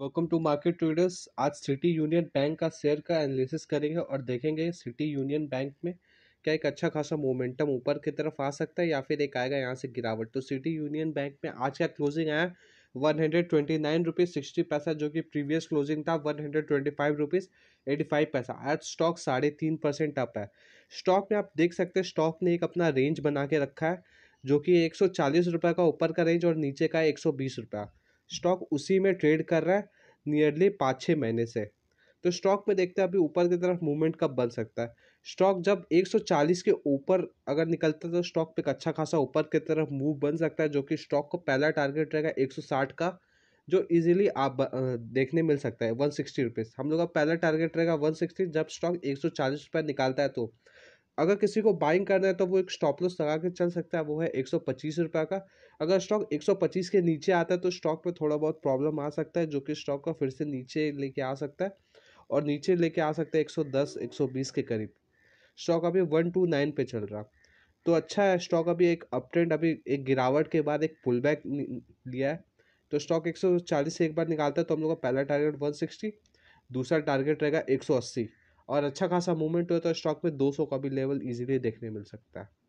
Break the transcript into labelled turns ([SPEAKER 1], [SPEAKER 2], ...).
[SPEAKER 1] welcome to market traders आज सिटी यूनियन बैंक का share का एनालिसिस करेंगे और देखेंगे सिटी यूनियन बैंक में क्या एक अच्छा खासा मोमेंटम ऊपर की तरफ आ सकता है या फिर एक आएगा यहाँ से गिरावट तो सिटी यूनियन बैंक में आज का क्लोजिंग आया one hundred twenty nine rupees sixty paisa जो कि प्रीवियस क्लोजिंग था one hundred twenty five rupees eighty five paisa आज स्टॉक साढ़े तीन परसेंट अप है स्टॉक में आप देख सकते हैं स्टॉक ने एक अपना रेंज बना के रखा है जो कि एक सौ चालीस रुपये का ऊपर का रेंज और नीचे का एक सौ बीस रुपया स्टॉक उसी में ट्रेड कर रहा है नियरली पाँच छः महीने से तो स्टॉक में देखते हैं अभी ऊपर की तरफ मूवमेंट कब बन सकता है स्टॉक जब 140 के ऊपर अगर निकलता है तो स्टॉक पे एक अच्छा खासा ऊपर की तरफ मूव बन सकता है जो कि स्टॉक को पहला टारगेट रहेगा 160 का जो इजीली आप देखने मिल सकता है वन सिक्सटी रुपीज़ हम लोग का पहला टारगेट रहेगा वन सिक्सटी जब स्टॉक एक सौ चालीस रुपये निकालता है तो अगर किसी को बाइंग करना है तो वो एक स्टॉप लॉस लगा के चल सकता है वो है एक सौ पच्चीस रुपये का अगर स्टॉक एक सौ पच्चीस के नीचे आता है तो स्टॉक पर थोड़ा बहुत प्रॉब्लम आ सकता है जो कि स्टॉक का फिर से नीचे लेके आ सकता है और नीचे लेके आ सकता है एक सौ दस एक सौ बीस के करीब स्टॉक अभी वन टू नाइन पे चल रहा तो अच्छा है स्टॉक अभी एक अपट्रेंड अभी एक गिरावट के बाद एक पुल बैक लिया है तो स्टॉक एक सौ चालीस से एक बार निकालता है तो हम लोग का पहला टारगेट वन सिक्सटी दूसरा टारगेट रहेगा एक सौ अस्सी और अच्छा खासा मूवमेंट हुआ तो स्टॉक में 200 का भी लेवल इजीली देखने मिल सकता है